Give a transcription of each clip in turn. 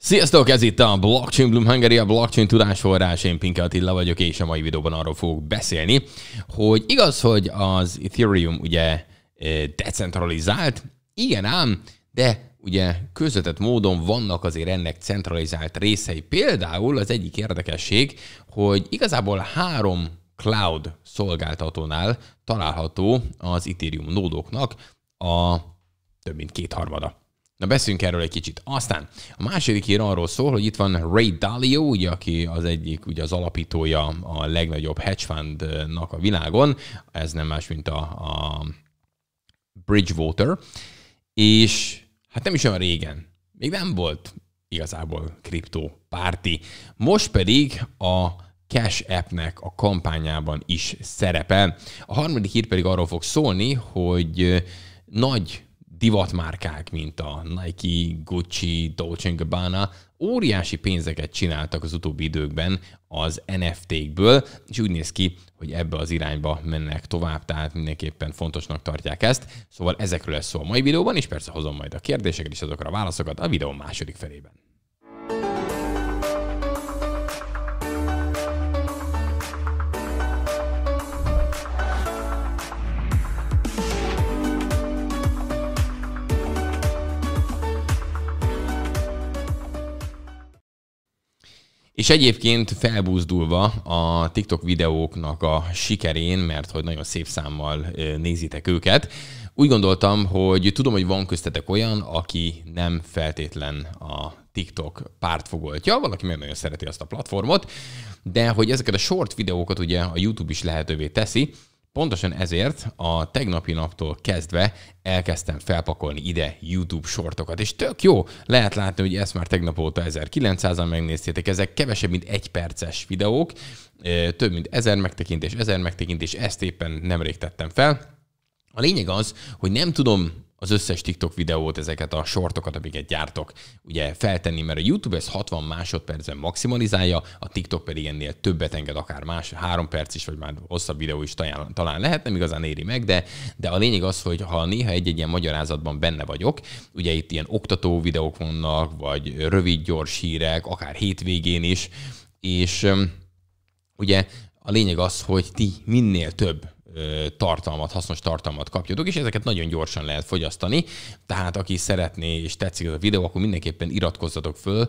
Sziasztok, ez itt a Blockchain Bloom Hungary, a blockchain forrás, én Pinke Attila vagyok, és a mai videóban arról fogok beszélni, hogy igaz, hogy az Ethereum ugye decentralizált, igen ám, de ugye közvetett módon vannak azért ennek centralizált részei. Például az egyik érdekesség, hogy igazából három cloud szolgáltatónál található az Ethereum nódoknak a több mint kétharmada. Na beszéljünk erről egy kicsit. Aztán a második hír arról szól, hogy itt van Ray Dalio, ugye, aki az egyik, ugye az alapítója a legnagyobb hedge fundnak a világon, ez nem más, mint a, a Bridgewater, és hát nem is olyan régen, még nem volt igazából párti. Most pedig a Cash App-nek a kampányában is szerepel. A harmadik hír pedig arról fog szólni, hogy nagy divatmárkák, mint a Nike, Gucci, Dolce Gabbana óriási pénzeket csináltak az utóbbi időkben az NFT-kből, és úgy néz ki, hogy ebbe az irányba mennek tovább, tehát mindenképpen fontosnak tartják ezt. Szóval ezekről lesz szó a mai videóban, és persze hozom majd a kérdéseket és azokra a válaszokat a videó második felében. És egyébként felbúzdulva a TikTok videóknak a sikerén, mert hogy nagyon szép számmal nézitek őket, úgy gondoltam, hogy tudom, hogy van köztetek olyan, aki nem feltétlen a TikTok pártfogoltja, valaki még nagyon szereti azt a platformot, de hogy ezeket a short videókat ugye a YouTube is lehetővé teszi, Pontosan ezért a tegnapi naptól kezdve elkezdtem felpakolni ide YouTube sortokat, és tök jó, lehet látni, hogy ezt már tegnap óta 1900-an megnéztétek, ezek kevesebb, mint egy perces videók, több mint 1000 megtekintés, 1000 megtekintés, ezt éppen nemrég tettem fel, a lényeg az, hogy nem tudom az összes TikTok videót, ezeket a sortokat, amiket gyártok, ugye feltenni, mert a YouTube ezt 60 másodpercen maximalizálja, a TikTok pedig ennél többet enged, akár más, három perc is, vagy már hosszabb videó is talán, talán lehet, nem igazán éri meg, de, de a lényeg az, hogy ha néha egy-egy ilyen magyarázatban benne vagyok, ugye itt ilyen oktató videók vannak, vagy rövid, gyors hírek, akár hétvégén is, és ugye a lényeg az, hogy ti minél több tartalmat, hasznos tartalmat kapjatok, és ezeket nagyon gyorsan lehet fogyasztani. Tehát aki szeretné és tetszik ez a videó, akkor mindenképpen iratkozzatok föl,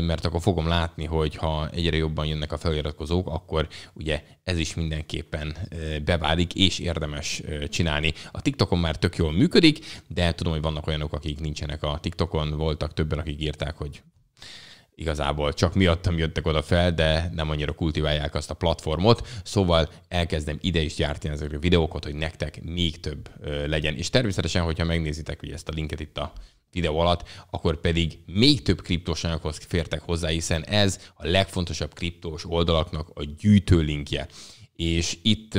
mert akkor fogom látni, hogy ha egyre jobban jönnek a feliratkozók, akkor ugye ez is mindenképpen beválik, és érdemes csinálni. A TikTokon már tök jól működik, de tudom, hogy vannak olyanok, akik nincsenek a TikTokon, voltak többen, akik írták, hogy igazából csak miattam jöttek oda fel, de nem annyira kultiválják azt a platformot, szóval elkezdem ide is gyártani ezekre a videókat, hogy nektek még több legyen. És természetesen, hogyha megnézitek ugye ezt a linket itt a videó alatt, akkor pedig még több kriptós anyaghoz fértek hozzá, hiszen ez a legfontosabb kriptós oldalaknak a gyűjtő linkje és itt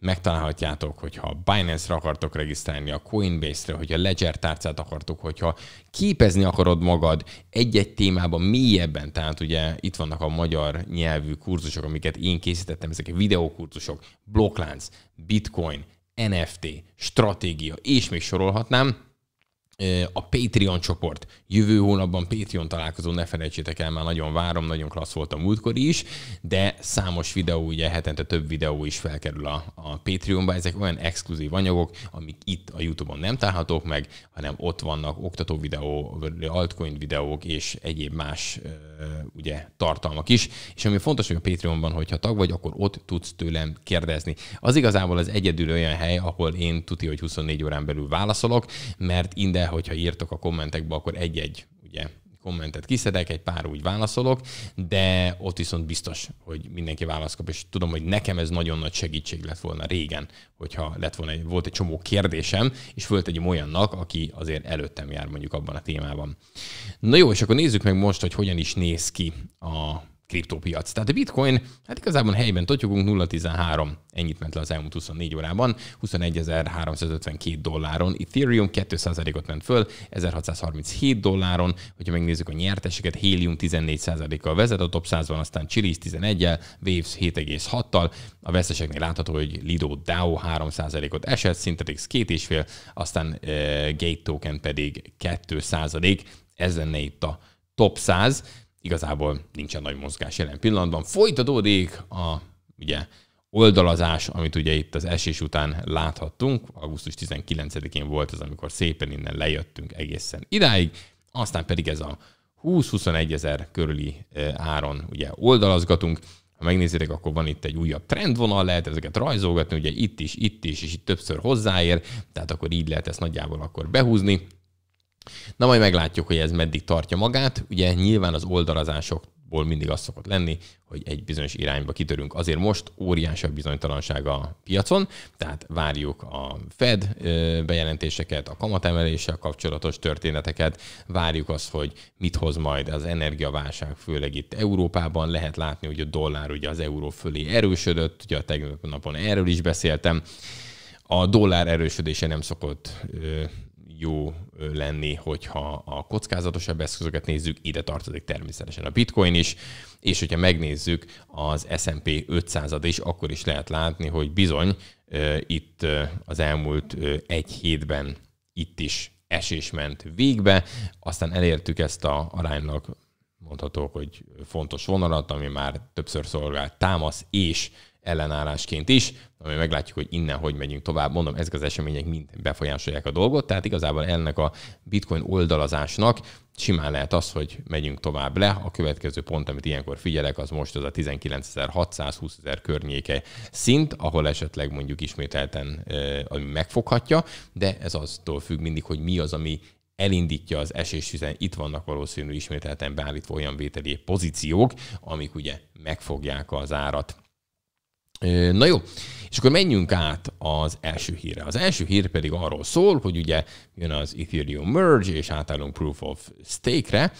megtalálhatjátok, hogyha Binance-re akartok regisztrálni, a Coinbase-re, hogyha Ledger tárcát akartok, hogyha képezni akarod magad egy-egy témában mélyebben, tehát ugye itt vannak a magyar nyelvű kurzusok, amiket én készítettem, ezek a videókurzusok, blokklánc, bitcoin, NFT, stratégia, és még sorolhatnám, a Patreon csoport. Jövő hónapban Patreon találkozó, ne felejtsétek el, már nagyon várom, nagyon klassz volt a múltkor is, de számos videó, ugye hetente több videó is felkerül a, a Patreonba, ezek olyan exkluzív anyagok, amik itt a YouTube-on nem találhatók meg, hanem ott vannak oktató videó, altcoin videók és egyéb más ugye tartalmak is, és ami fontos, hogy a Patreonban, hogyha tag vagy, akkor ott tudsz tőlem kérdezni. Az igazából az egyedül olyan hely, ahol én tuti, hogy 24 órán belül válaszolok, mert inde hogyha írtok a kommentekbe, akkor egy-egy ugye kommentet kiszedek, egy pár úgy válaszolok, de ott viszont biztos, hogy mindenki választ kap, és tudom, hogy nekem ez nagyon nagy segítség lett volna régen, hogyha lett volna, egy, volt egy csomó kérdésem, és egy olyannak, aki azért előttem jár mondjuk abban a témában. Na jó, és akkor nézzük meg most, hogy hogyan is néz ki a kriptópiac. Tehát a bitcoin, hát igazából helyben totyogunk 0,13, ennyit ment le az elmúlt 24 órában, 21.352 dolláron, Ethereum 2%-ot ment föl, 1637 dolláron, hogyha megnézzük a nyerteseket, Helium 14%-kal vezet a top 100-ban, aztán Chili's 11-el, Waves 7,6-tal, a veszteseknél látható, hogy Lido DAO 3%-ot esett, Synthetix 2,5, aztán uh, Gate Token pedig 2%, ez lenne itt a top 100 igazából nincsen nagy mozgás jelen pillanatban. Folytatódik a ugye, oldalazás, amit ugye itt az esés után láthattunk. Augusztus 19-én volt az, amikor szépen innen lejöttünk egészen idáig, aztán pedig ez a 20-21 ezer körüli e, áron ugye oldalazgatunk. Ha megnézitek, akkor van itt egy újabb trendvonal, lehet ezeket rajzolgatni, ugye itt is, itt is, és itt többször hozzáér, tehát akkor így lehet ezt nagyjából akkor behúzni. Na majd meglátjuk, hogy ez meddig tartja magát. Ugye nyilván az oldalazásokból mindig az szokott lenni, hogy egy bizonyos irányba kitörünk. Azért most óriási a bizonytalanság a piacon, tehát várjuk a Fed bejelentéseket, a kamatemeléssel kapcsolatos történeteket, várjuk azt, hogy mit hoz majd az energiaválság, főleg itt Európában. Lehet látni, hogy a dollár ugye az euró fölé erősödött, ugye a tegnap napon erről is beszéltem. A dollár erősödése nem szokott jó lenni, hogyha a kockázatosabb eszközöket nézzük, ide tartozik természetesen a bitcoin is, és hogyha megnézzük az S&P 500 is, akkor is lehet látni, hogy bizony itt az elmúlt egy hétben itt is esés ment végbe, aztán elértük ezt a aránylag mondhatók, hogy fontos vonalat, ami már többször szolgált támasz és ellenállásként is, ami meglátjuk, hogy innen hogy megyünk tovább. Mondom, ezek az események mind befolyásolják a dolgot, tehát igazából ennek a bitcoin oldalazásnak simán lehet az, hogy megyünk tovább le. A következő pont, amit ilyenkor figyelek, az most az a 19.620.000 környéke szint, ahol esetleg mondjuk ismételten ami megfoghatja, de ez aztól függ mindig, hogy mi az, ami elindítja az esés, hiszen itt vannak valószínű ismételten beállítva olyan vételi pozíciók, amik ugye megfogják az árat. Na jó, és akkor menjünk át az első hírre. Az első hír pedig arról szól, hogy ugye jön az Ethereum Merge, és átállunk Proof of Stake-re,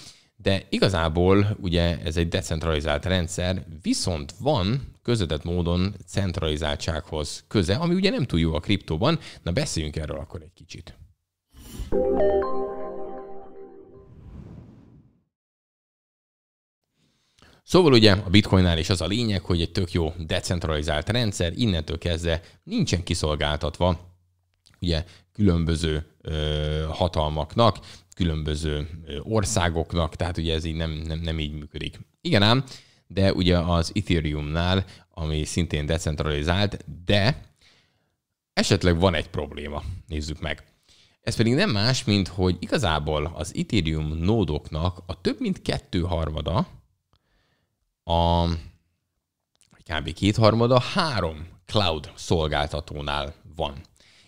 de igazából ugye ez egy decentralizált rendszer, viszont van közvetett módon centralizáltsághoz köze, ami ugye nem túl jó a kriptóban. Na beszéljünk erről akkor egy kicsit. Szóval ugye a bitcoinnál is az a lényeg, hogy egy tök jó decentralizált rendszer, innentől kezdve nincsen kiszolgáltatva ugye különböző ö, hatalmaknak, különböző országoknak, tehát ugye ez így nem, nem, nem így működik. Igen ám, de ugye az Ethereumnál, ami szintén decentralizált, de esetleg van egy probléma, nézzük meg. Ez pedig nem más, mint hogy igazából az Ethereum nódoknak a több mint kettő harmada, a kb. kétharmada három cloud szolgáltatónál van.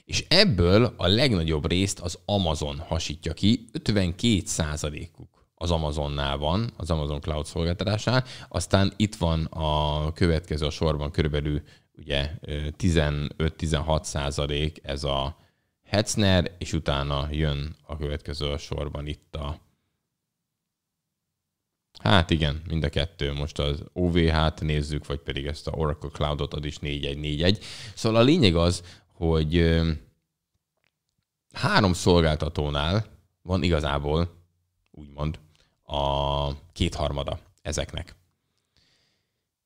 És ebből a legnagyobb részt az Amazon hasítja ki, 52 százalékuk az Amazonnál van, az Amazon Cloud szolgáltatásán, aztán itt van a következő a sorban körülbelül ugye 15-16 százalék ez a Hetzner, és utána jön a következő a sorban itt a Hát igen, mind a kettő. Most az OVH-t nézzük, vagy pedig ezt a Oracle Cloud-ot, ad is 4141. Szóval a lényeg az, hogy három szolgáltatónál van igazából, úgymond, a kétharmada ezeknek.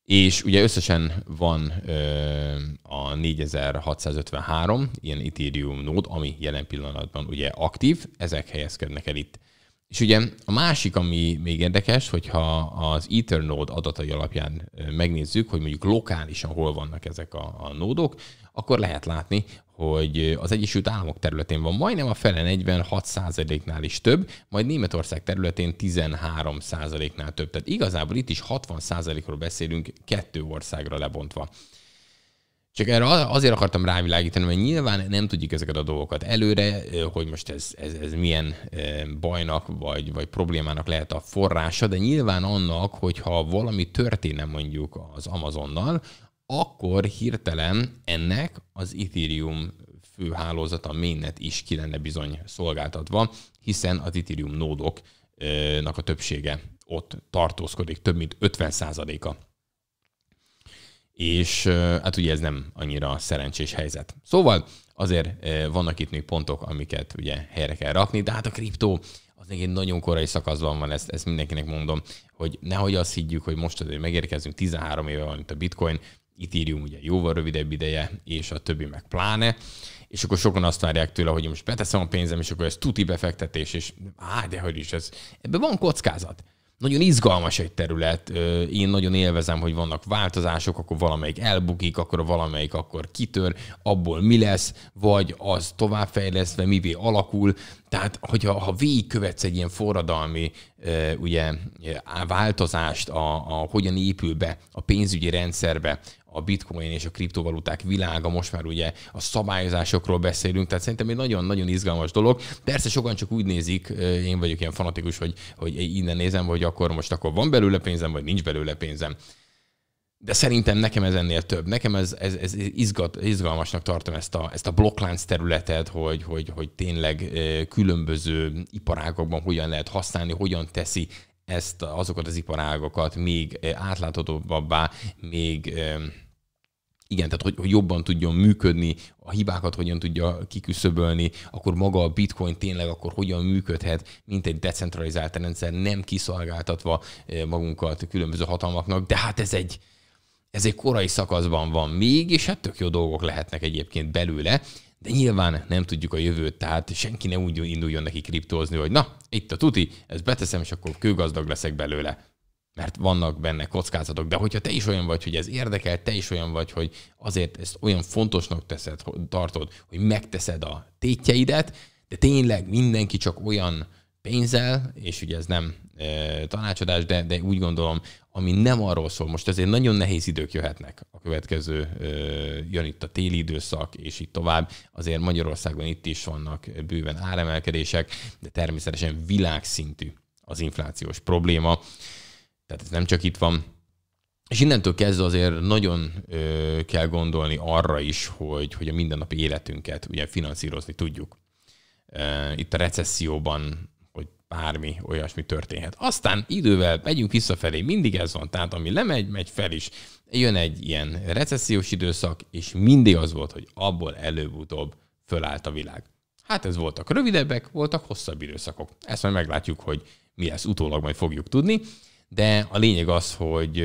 És ugye összesen van ö, a 4653 ilyen Ethereum nód, ami jelen pillanatban ugye aktív, ezek helyezkednek el itt és ugye a másik, ami még érdekes, hogyha az Ethernode adatai alapján megnézzük, hogy mondjuk lokálisan hol vannak ezek a, a nódok, akkor lehet látni, hogy az Egyesült Államok területén van majdnem a fele 46%-nál is több, majd Németország területén 13%-nál több. Tehát igazából itt is 60%-ról beszélünk kettő országra lebontva. Csak erre azért akartam rávilágítani, mert nyilván nem tudjuk ezeket a dolgokat előre, hogy most ez, ez, ez milyen bajnak vagy, vagy problémának lehet a forrása, de nyilván annak, hogyha valami történne mondjuk az Amazonnal, akkor hirtelen ennek az Ethereum főhálózata mainnet is ki lenne bizony szolgáltatva, hiszen az Ethereum nódoknak a többsége ott tartózkodik, több mint 50%-a és hát ugye ez nem annyira szerencsés helyzet. Szóval azért vannak itt még pontok, amiket ugye helyre kell rakni, de hát a kriptó az még egy nagyon korai szakaszban van, ezt, ezt mindenkinek mondom, hogy nehogy azt higgyük, hogy most azért megérkezünk, 13 éve van itt a bitcoin, Ethereum ugye jóval rövidebb ideje, és a többi meg pláne, és akkor sokan azt várják tőle, hogy most beteszem a pénzem, és akkor ez tuti befektetés, és á, de hogy is ez, ebben van kockázat nagyon izgalmas egy terület. Én nagyon élvezem, hogy vannak változások, akkor valamelyik elbukik, akkor valamelyik akkor kitör, abból mi lesz, vagy az továbbfejlesztve mivé alakul. Tehát, hogyha ha végigkövetsz egy ilyen forradalmi ugye, változást, a, a, hogyan épül be a pénzügyi rendszerbe, a bitcoin és a kriptovaluták világa, most már ugye a szabályozásokról beszélünk, tehát szerintem egy nagyon-nagyon izgalmas dolog. Persze sokan csak úgy nézik, én vagyok ilyen fanatikus, hogy, hogy innen nézem, hogy akkor most akkor van belőle pénzem, vagy nincs belőle pénzem. De szerintem nekem ez ennél több. Nekem ez, ez, ez izgat, izgalmasnak tartom ezt a, ezt a blokklánc területet, hogy, hogy, hogy tényleg különböző iparágokban hogyan lehet használni, hogyan teszi ezt azokat az iparágokat még átláthatóbbá, még igen, tehát hogy, hogy jobban tudjon működni, a hibákat hogyan tudja kiküszöbölni, akkor maga a bitcoin tényleg akkor hogyan működhet, mint egy decentralizált rendszer, nem kiszolgáltatva eh, magunkat különböző hatalmaknak, de hát ez egy, ez egy korai szakaszban van még, és hát tök jó dolgok lehetnek egyébként belőle, de nyilván nem tudjuk a jövőt, tehát senki ne úgy induljon neki kriptózni, hogy na, itt a tuti, ezt beteszem, és akkor kőgazdag leszek belőle mert vannak benne kockázatok, de hogyha te is olyan vagy, hogy ez érdekel, te is olyan vagy, hogy azért ezt olyan fontosnak teszed, tartod, hogy megteszed a tétjeidet, de tényleg mindenki csak olyan pénzzel, és ugye ez nem e, tanácsadás, de, de úgy gondolom, ami nem arról szól, most azért nagyon nehéz idők jöhetnek a következő, e, jön itt a téli időszak, és így tovább, azért Magyarországon itt is vannak bőven áremelkedések, de természetesen világszintű az inflációs probléma tehát ez nem csak itt van. És innentől kezdve azért nagyon ö, kell gondolni arra is, hogy, hogy a mindennapi életünket ugye finanszírozni tudjuk. E, itt a recesszióban, hogy bármi olyasmi történhet. Aztán idővel megyünk visszafelé, mindig ez van, tehát ami lemegy, megy fel is. Jön egy ilyen recessziós időszak, és mindig az volt, hogy abból előbb-utóbb fölállt a világ. Hát ez voltak rövidebbek, voltak hosszabb időszakok. Ezt majd meglátjuk, hogy mi lesz utólag, majd fogjuk tudni de a lényeg az, hogy,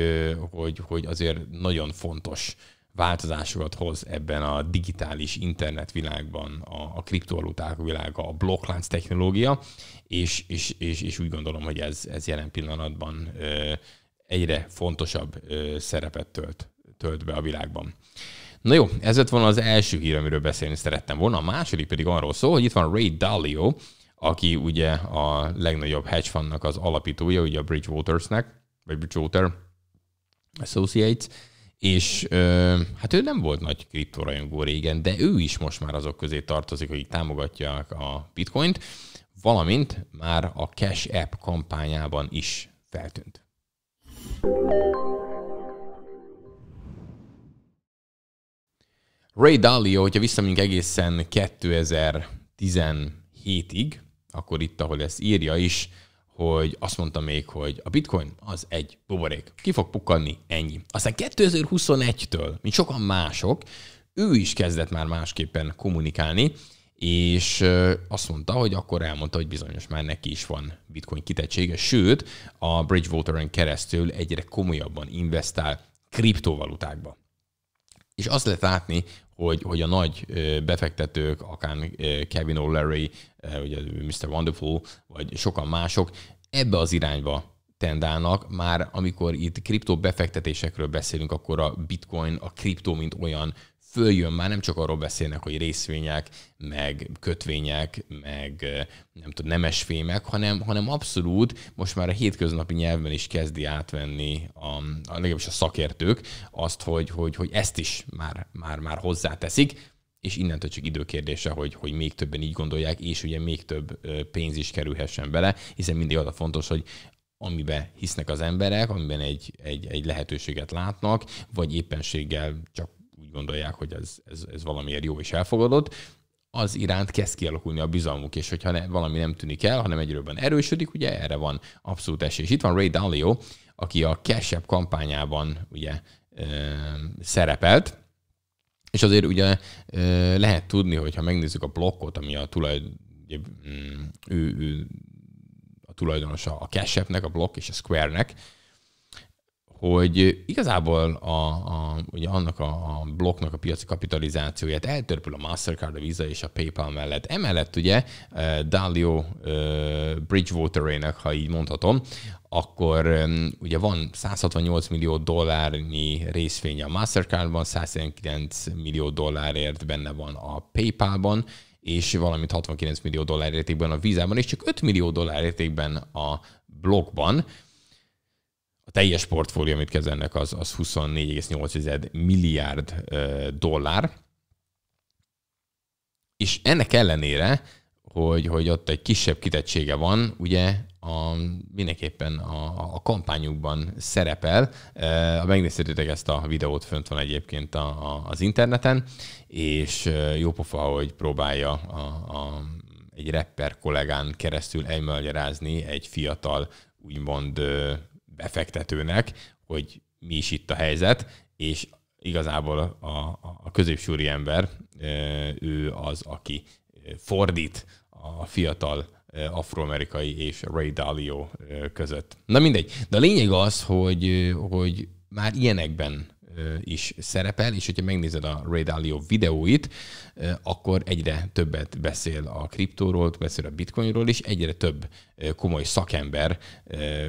hogy, hogy azért nagyon fontos változásokat hoz ebben a digitális internetvilágban a, a kriptovaluták világa, a blokklánc technológia, és, és, és, és úgy gondolom, hogy ez, ez jelen pillanatban egyre fontosabb szerepet tölt, tölt be a világban. Na jó, ez lett volna az első hír, amiről beszélni szerettem volna. A második pedig arról szól, hogy itt van Ray Dalio, aki ugye a legnagyobb hedge fundnak az alapítója, ugye a Bridgewatersnek, vagy Bridgewater Associates, és ö, hát ő nem volt nagy kriptorajongó régen, de ő is most már azok közé tartozik, akik támogatják a bitcoint, valamint már a Cash App kampányában is feltűnt. Ray Dalio, hogyha visszamegyünk egészen 2017-ig, akkor itt, ahol ezt írja is, hogy azt mondta még, hogy a bitcoin az egy buborék. Ki fog pukkanni? Ennyi. Aztán 2021-től, mint sokan mások, ő is kezdett már másképpen kommunikálni, és azt mondta, hogy akkor elmondta, hogy bizonyos már neki is van bitcoin kitettsége, sőt, a Bridgewater-en keresztül egyre komolyabban investál kriptovalutákba. És azt lehet látni, hogy, hogy a nagy befektetők, akár Kevin O'Leary, ugye Mr. Wonderful, vagy sokan mások ebbe az irányba tendálnak, már amikor itt kriptó befektetésekről beszélünk, akkor a bitcoin, a kriptó, mint olyan följön, már nem csak arról beszélnek, hogy részvények, meg kötvények, meg nem tudom, nemesfémek, hanem, hanem abszolút most már a hétköznapi nyelvben is kezdi átvenni a, a legjobb a szakértők azt, hogy, hogy, hogy ezt is már, már, már hozzáteszik, és innentől csak időkérdése, hogy, hogy még többen így gondolják, és ugye még több pénz is kerülhessen bele, hiszen mindig az a fontos, hogy amiben hisznek az emberek, amiben egy, egy, egy lehetőséget látnak, vagy éppenséggel csak úgy gondolják, hogy ez, ez, ez valamiért jó és elfogadott, az iránt kezd kialakulni a bizalmuk, és hogyha ne, valami nem tűnik el, hanem egyről erősödik, ugye erre van abszolút esély. És itt van Ray Dalio, aki a Cash kampányában ugye ö, szerepelt, és azért ugye ö, lehet tudni, hogy ha megnézzük a blokkot, ami a tulaj, ugye, mm, ő, ő, a tulajdonosa a Cash a blokk és a Square-nek, hogy igazából a, a, ugye annak a, a blokknak a piaci kapitalizációját eltörpül a Mastercard, a Visa és a PayPal mellett. Emellett ugye eh, Dalio eh, Bridgewater-ének, ha így mondhatom, akkor ugye van 168 millió dollárnyi részvény a Mastercardban, 119 millió dollárért benne van a PayPal-ban, és valamint 69 millió dollár értékben a Visa-ban, és csak 5 millió dollár értékben a blokkban a teljes portfólió, amit kezelnek, az, az 24,8 milliárd dollár. És ennek ellenére, hogy, hogy ott egy kisebb kitettsége van, ugye a, mindenképpen a, a kampányukban szerepel. Ha megnézhetitek ezt a videót, fönt van egyébként a, a, az interneten, és jópofa, hogy próbálja a, a, egy rapper kollégán keresztül elmagyarázni egy fiatal, úgymond befektetőnek, hogy mi is itt a helyzet, és igazából a, a, a középsúri ember, ő az, aki fordít a fiatal afroamerikai és Ray Dalio között. Na mindegy, de a lényeg az, hogy, hogy már ilyenekben is szerepel, és hogyha megnézed a Ray Dalio videóit, akkor egyre többet beszél a kriptóról, beszél a bitcoinról, és egyre több komoly szakember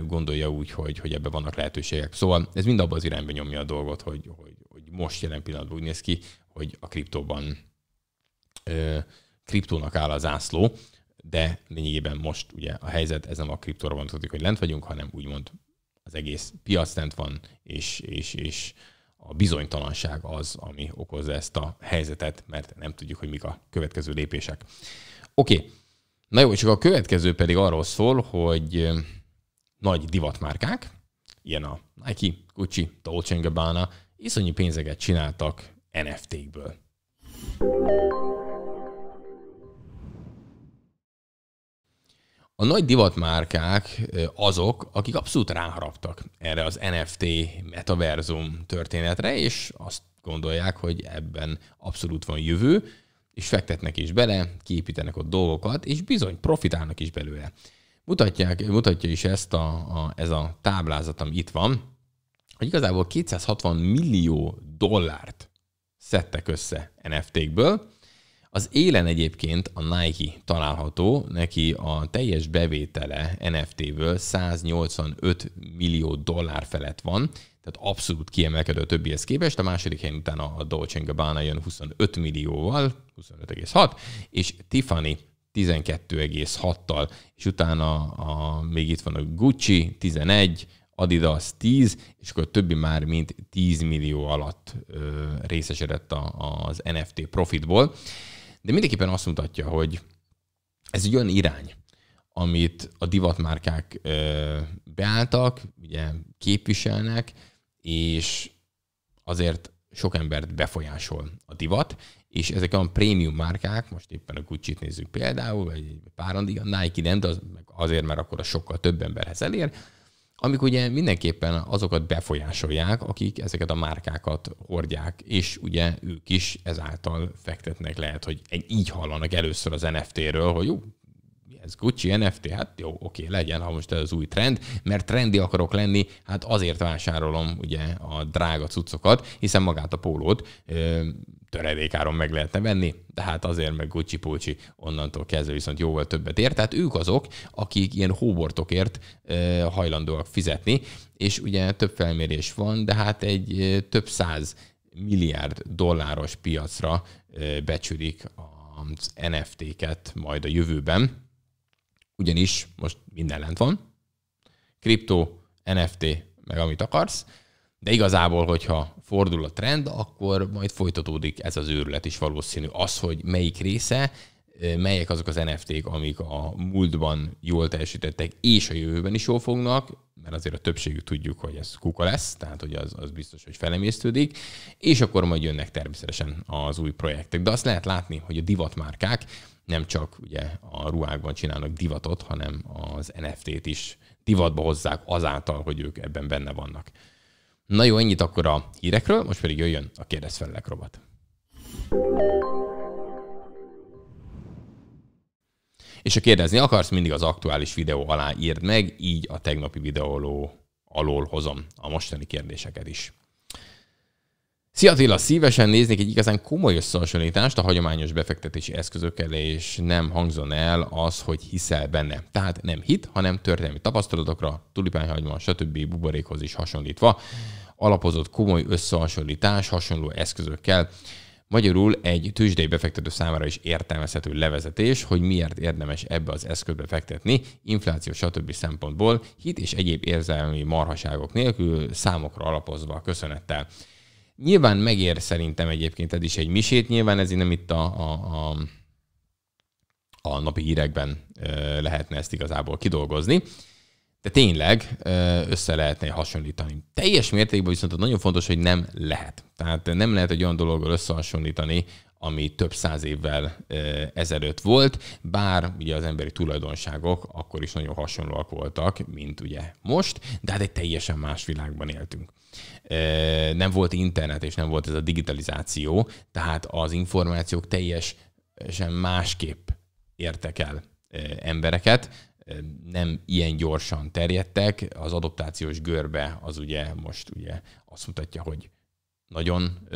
gondolja úgy, hogy, hogy ebben vannak lehetőségek. Szóval ez mind abban az irányban nyomja a dolgot, hogy, hogy, hogy most jelen pillanatban úgy néz ki, hogy a kriptóban kriptónak áll az ászló, de lényegében most ugye a helyzet ez nem a kriptóra vonatkozik, hogy lent vagyunk, hanem úgymond az egész piac lent van, és, és, és a bizonytalanság az, ami okozza ezt a helyzetet, mert nem tudjuk, hogy mik a következő lépések. Oké, na jó, csak a következő pedig arról szól, hogy nagy divatmárkák, ilyen a Nike, Gucci, Dolce Gabbana, iszonyú pénzeket csináltak NFT-kből. A nagy divatmárkák azok, akik abszolút ráharaptak erre az NFT metaverzum történetre, és azt gondolják, hogy ebben abszolút van jövő, és fektetnek is bele, kiépítenek ott dolgokat, és bizony profitálnak is belőle. Mutatják, mutatja is ezt a, a, ez a táblázat, ami itt van, hogy igazából 260 millió dollárt szedtek össze NFT-kből, az élen egyébként a Nike található, neki a teljes bevétele NFT-ből 185 millió dollár felett van, tehát abszolút kiemelkedő a többihez képest. A második helyen utána a Dolce Gabbana jön 25 millióval, 25,6, és Tiffany 12,6-tal, és utána a, még itt van a Gucci 11, Adidas 10, és akkor a többi már mint 10 millió alatt ö, részesedett a, az NFT profitból de mindenképpen azt mutatja, hogy ez egy olyan irány, amit a divatmárkák beálltak, ugye képviselnek, és azért sok embert befolyásol a divat, és ezek olyan prémium márkák, most éppen a Gucci-t nézzük például, vagy egy pár a Nike nem, de az, azért, mert akkor a sokkal több emberhez elér, amik ugye mindenképpen azokat befolyásolják, akik ezeket a márkákat hordják, és ugye ők is ezáltal fektetnek lehet, hogy így hallanak először az NFT-ről, hogy jó, ez Gucci NFT, hát jó, oké, legyen, ha most ez az új trend, mert trendi akarok lenni, hát azért vásárolom ugye a drága cuccokat, hiszen magát a pólót ö, töredékáron meg lehetne venni, de hát azért meg Gucci Pulcsi onnantól kezdve viszont jóval többet ér. Tehát ők azok, akik ilyen hóbortokért ö, hajlandóak fizetni, és ugye több felmérés van, de hát egy ö, több száz milliárd dolláros piacra becsülik az NFT-ket majd a jövőben ugyanis most minden lent van, kriptó, NFT, meg amit akarsz, de igazából, hogyha fordul a trend, akkor majd folytatódik ez az őrület is valószínű. Az, hogy melyik része, melyek azok az NFT-k, amik a múltban jól teljesítettek, és a jövőben is jól fognak, mert azért a többségük tudjuk, hogy ez kuka lesz, tehát hogy az, az biztos, hogy felemésztődik, és akkor majd jönnek természetesen az új projektek. De azt lehet látni, hogy a divatmárkák nem csak ugye a ruhákban csinálnak divatot, hanem az NFT-t is divatba hozzák azáltal, hogy ők ebben benne vannak. Na jó, ennyit akkor a hírekről, most pedig jöjjön a kérdez felelek robot. És ha kérdezni akarsz, mindig az aktuális videó alá írd meg, így a tegnapi videó alól hozom a mostani kérdéseket is. Szia Attila, szívesen néznék egy igazán komoly összehasonlítást a hagyományos befektetési eszközökkel, és nem hangzon el az, hogy hiszel benne. Tehát nem hit, hanem történelmi tapasztalatokra, tulipányhagyma, stb. buborékhoz is hasonlítva, alapozott komoly összehasonlítás hasonló eszközökkel. Magyarul egy tőzsdei befektető számára is értelmezhető levezetés, hogy miért érdemes ebbe az eszközbe fektetni, infláció stb. szempontból, hit és egyéb érzelmi marhaságok nélkül számokra alapozva köszönettel. Nyilván megér szerintem egyébként ez is egy misét, nyilván ez nem itt a, a, a, a napi hírekben lehetne ezt igazából kidolgozni, de tényleg össze lehetne hasonlítani. Teljes mértékben viszont nagyon fontos, hogy nem lehet. Tehát nem lehet egy olyan dologgal összehasonlítani, ami több száz évvel ezelőtt volt, bár ugye az emberi tulajdonságok akkor is nagyon hasonlóak voltak, mint ugye most, de hát egy teljesen más világban éltünk nem volt internet, és nem volt ez a digitalizáció, tehát az információk teljesen másképp értek el embereket, nem ilyen gyorsan terjedtek. Az adaptációs görbe az ugye most ugye azt mutatja, hogy nagyon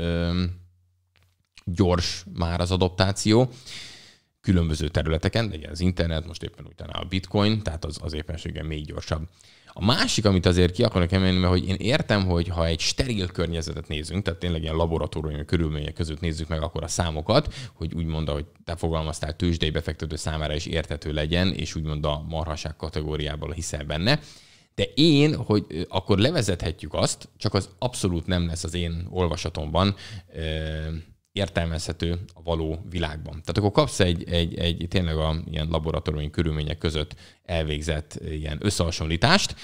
gyors már az adaptáció különböző területeken, de ugye az internet, most éppen utána a bitcoin, tehát az, az éppenséggel még gyorsabb. A másik, amit azért ki akarok emelni, mert hogy én értem, hogy ha egy steril környezetet nézünk, tehát tényleg ilyen laboratóriumi körülmények között nézzük meg akkor a számokat, hogy úgymond, hogy te fogalmaztál, tőzsdei befektető számára is érthető legyen, és úgymond a marhaság kategóriából hiszel benne. De én, hogy akkor levezethetjük azt, csak az abszolút nem lesz az én olvasatomban értelmezhető a való világban. Tehát akkor kapsz egy, egy, egy tényleg a ilyen laboratóriumi körülmények között elvégzett ilyen összehasonlítást,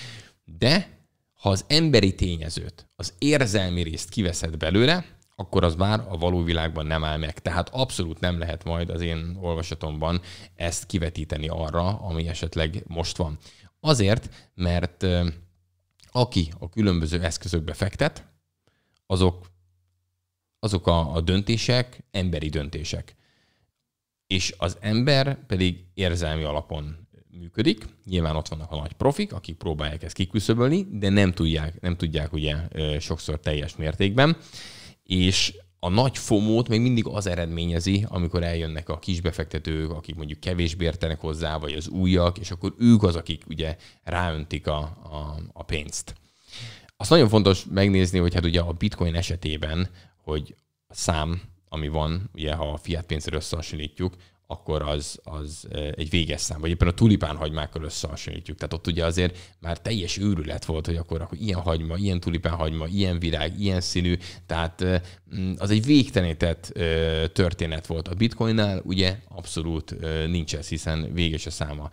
de ha az emberi tényezőt, az érzelmi részt kiveszed belőle, akkor az már a való világban nem áll meg. Tehát abszolút nem lehet majd az én olvasatomban ezt kivetíteni arra, ami esetleg most van. Azért, mert aki a különböző eszközökbe fektet, azok azok a, a döntések emberi döntések. És az ember pedig érzelmi alapon működik. Nyilván ott vannak a nagy profik, akik próbálják ezt kiküszöbölni, de nem tudják, nem tudják ugye sokszor teljes mértékben. És a nagy fomót még mindig az eredményezi, amikor eljönnek a kisbefektetők, akik mondjuk kevésbé értenek hozzá, vagy az újak, és akkor ők az, akik ugye ráöntik a, a, a pénzt. Azt nagyon fontos megnézni, hogy hát ugye a bitcoin esetében hogy a szám, ami van, ugye ha a fiat pénzre összehasonlítjuk, akkor az, az egy véges szám, vagy éppen a tulipán hagymákkal összehasonlítjuk. Tehát ott ugye azért már teljes őrület volt, hogy akkor, akkor ilyen hagyma, ilyen tulipán hagyma, ilyen virág, ilyen színű, tehát mm, az egy végtelenített történet volt. A bitcoinnál ugye abszolút nincs ez, hiszen véges a száma.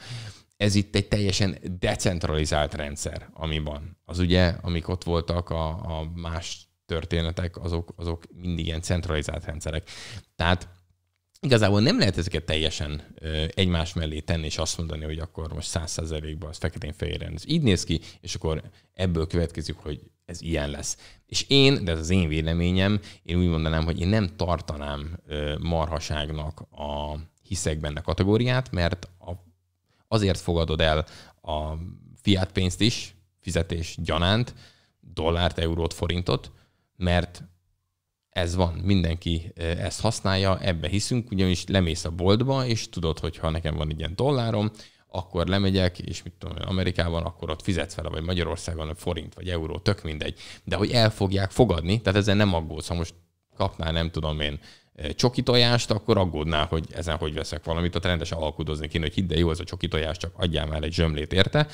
Ez itt egy teljesen decentralizált rendszer, ami van. Az ugye, amik ott voltak a, a más történetek, azok, azok mindig ilyen centralizált rendszerek. Tehát igazából nem lehet ezeket teljesen egymás mellé tenni, és azt mondani, hogy akkor most száz százalékban az feketén fehéren ez így néz ki, és akkor ebből következik, hogy ez ilyen lesz. És én, de ez az én véleményem, én úgy mondanám, hogy én nem tartanám marhaságnak a hiszek benne kategóriát, mert a, azért fogadod el a fiat pénzt is, fizetés gyanánt, dollárt, eurót, forintot, mert ez van, mindenki ezt használja, ebbe hiszünk, ugyanis lemész a boltba, és tudod, hogy ha nekem van egy ilyen dollárom, akkor lemegyek, és mit tudom, Amerikában, akkor ott fizetsz fel, vagy Magyarországon, forint, vagy euró, tök mindegy. De hogy el fogják fogadni, tehát ezen nem aggódsz. Ha most kapnál, nem tudom én, csoki tojást, akkor aggódnál, hogy ezen hogy veszek valamit, ott rendesen alkudozni kéne, hogy hidd, jó ez a csoki tojás, csak adjál már egy zsömlét érte.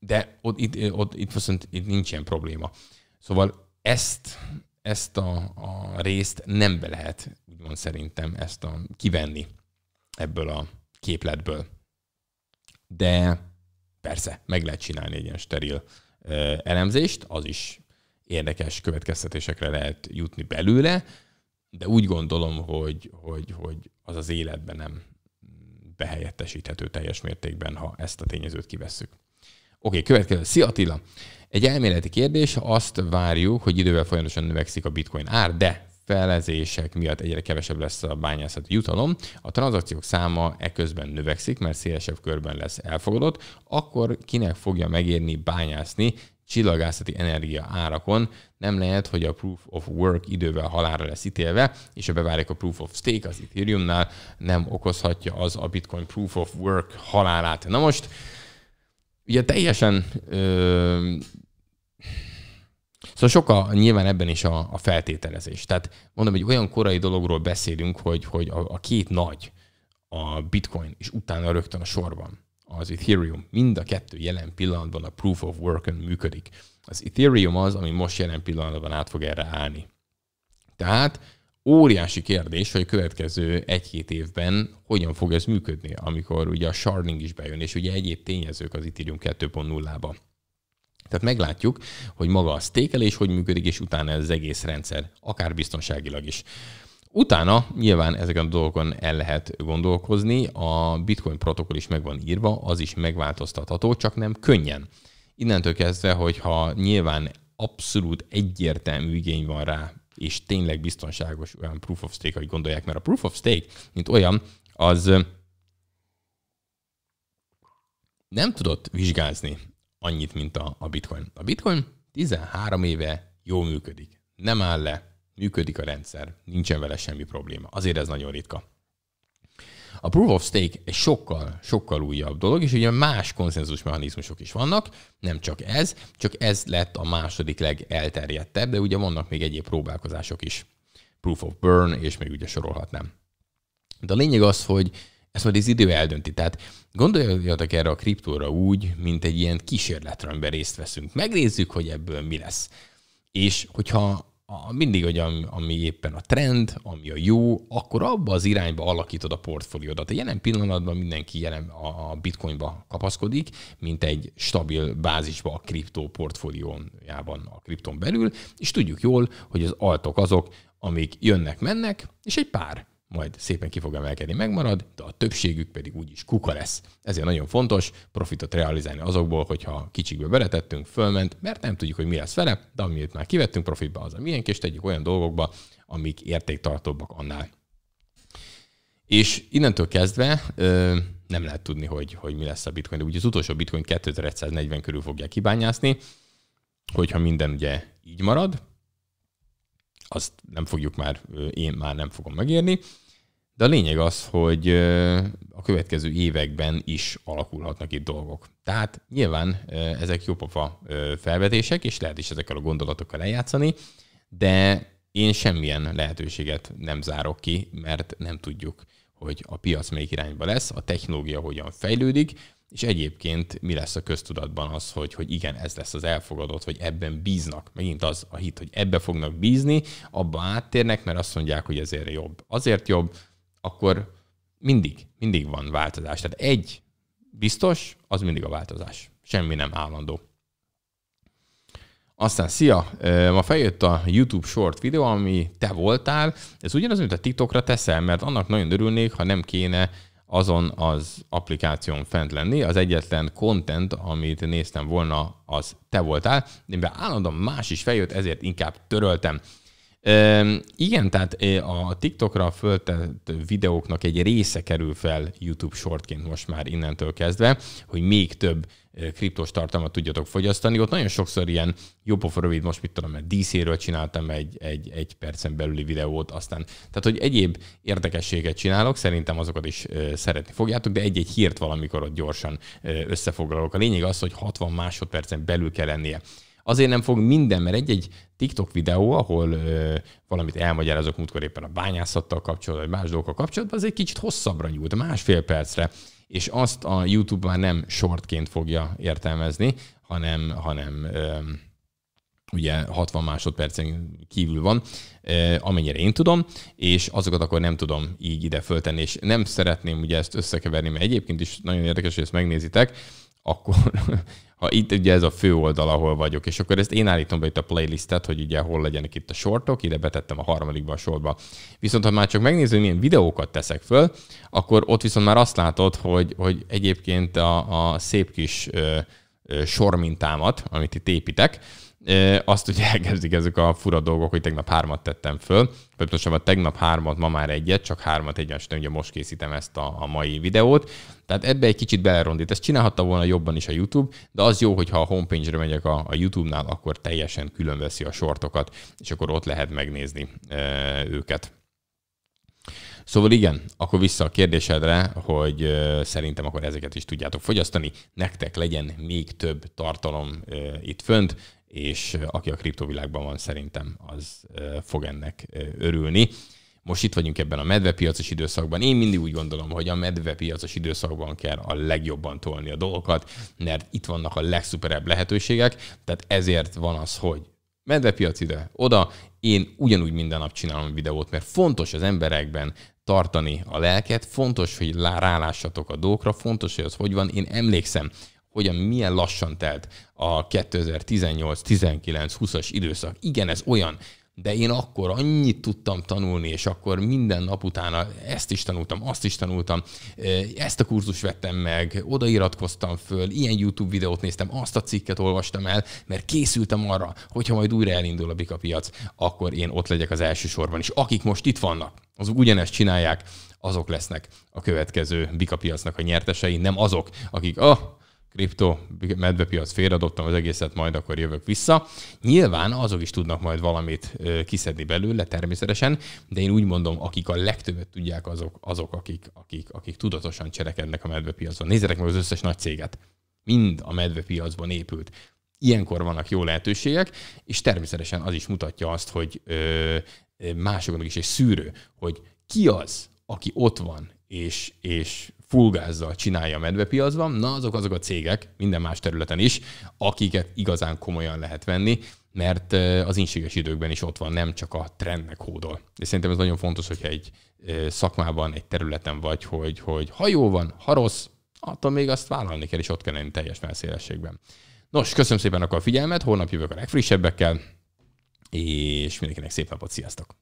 De ott, itt, ott, itt viszont itt nincs ilyen probléma. Szóval ezt, ezt a, a részt nem be lehet, úgymond szerintem, ezt a kivenni ebből a képletből. De persze, meg lehet csinálni egy ilyen steril ö, elemzést, az is érdekes következtetésekre lehet jutni belőle, de úgy gondolom, hogy, hogy, hogy az az életben nem behelyettesíthető teljes mértékben, ha ezt a tényezőt kivesszük. Oké, okay, következő. Szia Attila! Egy elméleti kérdés, azt várjuk, hogy idővel folyamatosan növekszik a bitcoin ár, de felezések miatt egyre kevesebb lesz a bányászati jutalom, a tranzakciók száma eközben növekszik, mert szélesebb körben lesz elfogadott, akkor kinek fogja megérni bányászni csillagászati energia árakon, nem lehet, hogy a proof of work idővel halára lesz ítélve, és ha beválik a proof of stake az Ethereumnál, nem okozhatja az a Bitcoin proof of work halálát. Na most, ugye teljesen ö, Szóval sok a, nyilván ebben is a, a feltételezés. Tehát mondom, egy olyan korai dologról beszélünk, hogy, hogy a, a két nagy, a bitcoin, és utána rögtön a sorban az Ethereum, mind a kettő jelen pillanatban a proof of work on működik. Az Ethereum az, ami most jelen pillanatban át fog erre állni. Tehát óriási kérdés, hogy a következő egy-két évben hogyan fog ez működni, amikor ugye a sharding is bejön, és ugye egyéb tényezők az Ethereum 2.0-ba. Tehát meglátjuk, hogy maga a stékelés hogy működik, és utána ez az egész rendszer, akár biztonságilag is. Utána nyilván ezeken a dolgokon el lehet gondolkozni, a bitcoin protokoll is meg van írva, az is megváltoztatható, csak nem könnyen. Innentől kezdve, hogyha nyilván abszolút egyértelmű igény van rá és tényleg biztonságos olyan proof of stake, ahogy gondolják, mert a proof of stake, mint olyan, az nem tudott vizsgázni annyit, mint a, a bitcoin. A bitcoin 13 éve jól működik. Nem áll le, működik a rendszer, nincsen vele semmi probléma. Azért ez nagyon ritka. A proof of stake egy sokkal, sokkal újabb dolog, és ugye más konszenzus mechanizmusok is vannak, nem csak ez, csak ez lett a második legelterjedtebb, de ugye vannak még egyéb próbálkozások is. Proof of burn, és még ugye sorolhatnám. De a lényeg az, hogy ezt majd az idő eldönti. Tehát gondoljatok erre a kriptóra úgy, mint egy ilyen kísérletre, amiben részt veszünk. Megnézzük, hogy ebből mi lesz. És hogyha a, mindig, hogy ami, ami éppen a trend, ami a jó, akkor abba az irányba alakítod a portfóliódat. A jelen pillanatban mindenki jelen a, a bitcoinba kapaszkodik, mint egy stabil bázisba a kriptó portfóliójában, a kripton belül, és tudjuk jól, hogy az altok azok, amik jönnek, mennek, és egy pár majd szépen ki fog emelkedni, megmarad, de a többségük pedig úgyis kuka lesz. Ezért nagyon fontos profitot realizálni azokból, hogyha kicsikbe beletettünk, fölment, mert nem tudjuk, hogy mi lesz vele, de amit már kivettünk profitba, az a milyen és tegyük olyan dolgokba, amik értéktartóbbak annál. És innentől kezdve ö, nem lehet tudni, hogy, hogy mi lesz a bitcoin, de ugye az utolsó bitcoin 2140 körül fogják kibányászni, hogyha minden ugye így marad, azt nem fogjuk már, én már nem fogom megérni, de a lényeg az, hogy a következő években is alakulhatnak itt dolgok. Tehát nyilván ezek papa felvetések, és lehet is ezekkel a gondolatokkal eljátszani, de én semmilyen lehetőséget nem zárok ki, mert nem tudjuk, hogy a piac melyik irányba lesz, a technológia hogyan fejlődik, és egyébként mi lesz a köztudatban az, hogy, hogy igen, ez lesz az elfogadott, vagy ebben bíznak. Megint az a hit, hogy ebbe fognak bízni, abba áttérnek, mert azt mondják, hogy ezért jobb. Azért jobb, akkor mindig, mindig van változás. Tehát egy biztos, az mindig a változás. Semmi nem állandó. Aztán szia, ma feljött a YouTube short videó, ami te voltál. Ez ugyanaz, mint a TikTokra teszel, mert annak nagyon örülnék, ha nem kéne azon az applikáción fent lenni. Az egyetlen content, amit néztem volna, az te voltál, de mivel állandóan más is feljött, ezért inkább töröltem. Igen, tehát a TikTokra föltett videóknak egy része kerül fel YouTube shortként most már innentől kezdve, hogy még több kriptos tartalmat tudjatok fogyasztani. Ott nagyon sokszor ilyen jópofa rövid, most mit tudom, mert DC-ről csináltam egy, egy, egy percen belüli videót, aztán, tehát hogy egyéb érdekességet csinálok, szerintem azokat is szeretni fogjátok, de egy-egy hírt valamikor ott gyorsan összefoglalok. A lényeg az, hogy 60 másodpercen belül kell lennie Azért nem fog minden, mert egy-egy TikTok videó, ahol ö, valamit elmagyarázok múltkor éppen a bányászattal kapcsolatban, vagy más dolgokkal kapcsolatban, az egy kicsit hosszabbra nyújt, másfél percre, és azt a YouTube már nem shortként fogja értelmezni, hanem, hanem ö, ugye 60 másodpercen kívül van, amennyire én tudom, és azokat akkor nem tudom így ide föltenni, és nem szeretném ugye ezt összekeverni, mert egyébként is nagyon érdekes, hogy ezt megnézitek, akkor ha itt ugye ez a fő oldal, ahol vagyok, és akkor ezt én állítom be itt a playlistet, hogy ugye hol legyenek itt a sortok, ide betettem a harmadikba a sorba. Viszont ha már csak megnézem, milyen videókat teszek föl, akkor ott viszont már azt látod, hogy, hogy egyébként a, a szép kis ö, ö, sormintámat, amit itt építek, azt ugye elkezdik ezek a fura dolgok, hogy tegnap hármat tettem föl, vagy pontosabban tegnap hármat, ma már egyet, csak hármat egyenest, ugye most készítem ezt a, a mai videót. Tehát ebbe egy kicsit belerondít. Ezt csinálhatta volna jobban is a YouTube, de az jó, hogyha a homepage-re megyek a, a YouTube-nál, akkor teljesen különveszi a sortokat, és akkor ott lehet megnézni e, őket. Szóval igen, akkor vissza a kérdésedre, hogy szerintem akkor ezeket is tudjátok fogyasztani. Nektek legyen még több tartalom itt fönt, és aki a kriptovilágban van, szerintem az fog ennek örülni. Most itt vagyunk ebben a medvepiacos időszakban. Én mindig úgy gondolom, hogy a medvepiacos időszakban kell a legjobban tolni a dolgokat, mert itt vannak a legszuperebb lehetőségek, tehát ezért van az, hogy medvepiac ide, oda, én ugyanúgy minden nap csinálom videót, mert fontos az emberekben tartani a lelket, fontos, hogy rálássatok a dolgokra, fontos, hogy az hogy van. Én emlékszem, hogyan milyen lassan telt a 2018-19-20-as időszak. Igen, ez olyan, de én akkor annyit tudtam tanulni, és akkor minden nap utána ezt is tanultam, azt is tanultam, ezt a kurzus vettem meg, odairatkoztam föl, ilyen YouTube videót néztem, azt a cikket olvastam el, mert készültem arra, hogyha majd újra elindul a Bika piac, akkor én ott legyek az első sorban is. Akik most itt vannak, azok ugyanezt csinálják, azok lesznek a következő Bika piacnak a nyertesei, nem azok, akik, ah, oh, kripto medvepiac féradottam az egészet, majd akkor jövök vissza. Nyilván azok is tudnak majd valamit kiszedni belőle természetesen, de én úgy mondom, akik a legtöbbet tudják, azok, azok akik, akik, akik tudatosan cselekednek a medvepiacon. Nézzetek meg az összes nagy céget. Mind a medvepiacban épült. Ilyenkor vannak jó lehetőségek, és természetesen az is mutatja azt, hogy másoknak is egy szűrő, hogy ki az, aki ott van, és, és fullgázzal csinálja a medvepiacban, na azok azok a cégek, minden más területen is, akiket igazán komolyan lehet venni, mert az inséges időkben is ott van, nem csak a trendnek hódol. És szerintem ez nagyon fontos, hogyha egy szakmában, egy területen vagy, hogy, hogy ha jó van, ha rossz, attól még azt vállalni kell, és ott kell lenni teljes messzélességben. Nos, köszönöm szépen akkor a figyelmet, holnap jövök a legfrissebbekkel, és mindenkinek szép napot, sziasztok!